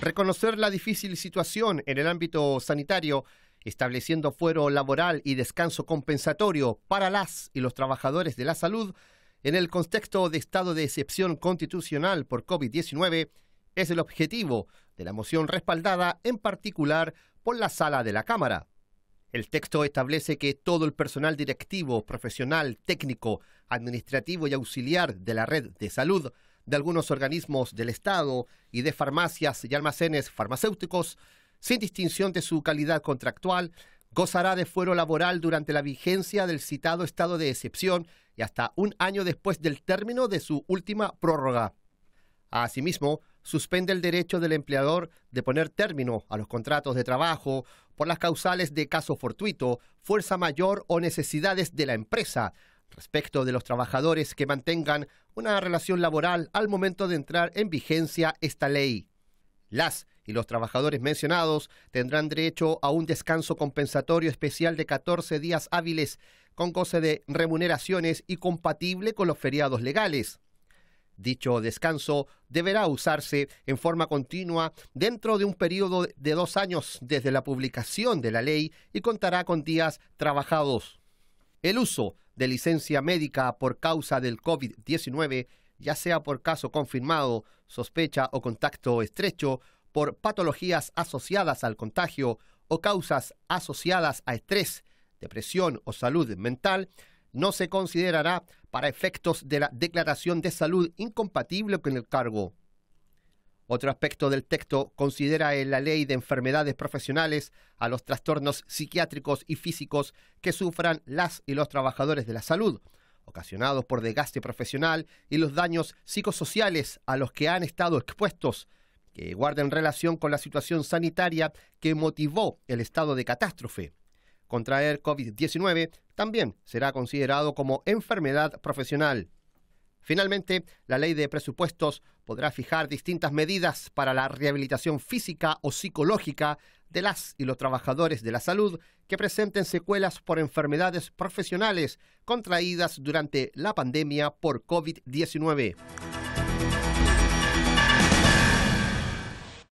Reconocer la difícil situación en el ámbito sanitario, estableciendo fuero laboral y descanso compensatorio para las y los trabajadores de la salud, en el contexto de estado de excepción constitucional por COVID-19, es el objetivo de la moción respaldada en particular por la sala de la Cámara. El texto establece que todo el personal directivo, profesional, técnico, administrativo y auxiliar de la red de salud de algunos organismos del Estado y de farmacias y almacenes farmacéuticos, sin distinción de su calidad contractual, gozará de fuero laboral durante la vigencia del citado estado de excepción y hasta un año después del término de su última prórroga. Asimismo, suspende el derecho del empleador de poner término a los contratos de trabajo por las causales de caso fortuito, fuerza mayor o necesidades de la empresa, respecto de los trabajadores que mantengan una relación laboral al momento de entrar en vigencia esta ley. Las y los trabajadores mencionados tendrán derecho a un descanso compensatorio especial de 14 días hábiles con goce de remuneraciones y compatible con los feriados legales. Dicho descanso deberá usarse en forma continua dentro de un periodo de dos años desde la publicación de la ley y contará con días trabajados el uso de licencia médica por causa del COVID-19, ya sea por caso confirmado, sospecha o contacto estrecho, por patologías asociadas al contagio o causas asociadas a estrés, depresión o salud mental, no se considerará para efectos de la declaración de salud incompatible con el cargo. Otro aspecto del texto considera en la ley de enfermedades profesionales a los trastornos psiquiátricos y físicos que sufran las y los trabajadores de la salud, ocasionados por desgaste profesional y los daños psicosociales a los que han estado expuestos, que guarden relación con la situación sanitaria que motivó el estado de catástrofe. Contraer COVID-19 también será considerado como enfermedad profesional. Finalmente, la ley de presupuestos podrá fijar distintas medidas para la rehabilitación física o psicológica de las y los trabajadores de la salud que presenten secuelas por enfermedades profesionales contraídas durante la pandemia por COVID-19.